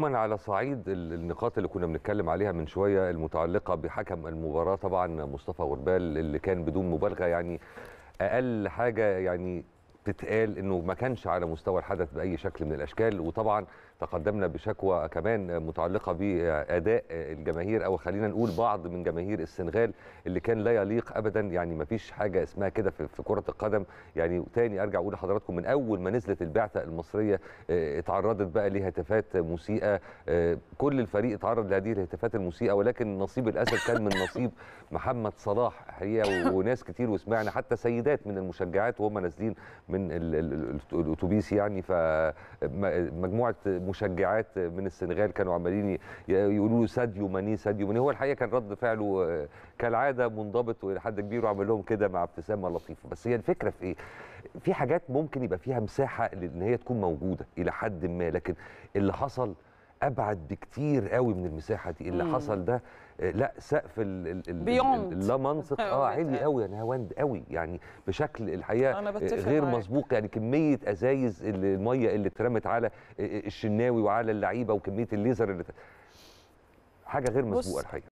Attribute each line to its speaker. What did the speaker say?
Speaker 1: عموما على صعيد النقاط اللي كنا بنتكلم عليها من شويه المتعلقه بحكم المباراه طبعا مصطفى غربال اللي كان بدون مبالغه يعني اقل حاجه يعني تتقال انه ما كانش على مستوى الحدث باي شكل من الاشكال وطبعا تقدمنا بشكوى كمان متعلقه باداء الجماهير او خلينا نقول بعض من جماهير السنغال اللي كان لا يليق ابدا يعني ما فيش حاجه اسمها كده في كره القدم يعني تاني ارجع اقول لحضراتكم من اول ما نزلت البعثه المصريه آه، اتعرضت بقى لهتافات مسيئه آه، كل الفريق اتعرض لهذه الهتافات المسيئه ولكن نصيب الاسد كان من نصيب محمد صلاح حقيقه وناس كتير وسمعنا حتى سيدات من المشجعات وهم نازلين من الاتوبيس يعني فمجموعه مشجعات من السنغال كانوا عمالين يقولوا له ساديو ماني ساديو ماني هو الحقيقه كان رد فعله آه، كالعاده منضبط والى حد كبير وعمل لهم كده مع ابتسامه لطيفه بس هي الفكره في ايه؟ في حاجات ممكن يبقى فيها مساحه ان هي تكون موجوده الى حد ما لكن اللي حصل ابعد بكتير قوي من المساحه دي اللي مم. حصل ده آه، لا سقف اللا منطق اه عالي قوي يعني هوند قوي يعني بشكل الحقيقه آه، غير مسبوق يعني كميه ازايز الميه اللي اترمت على آه، الشناوي وعلى اللعيبه وكميه الليزر اللي حاجه غير مسبوقه الحقيقه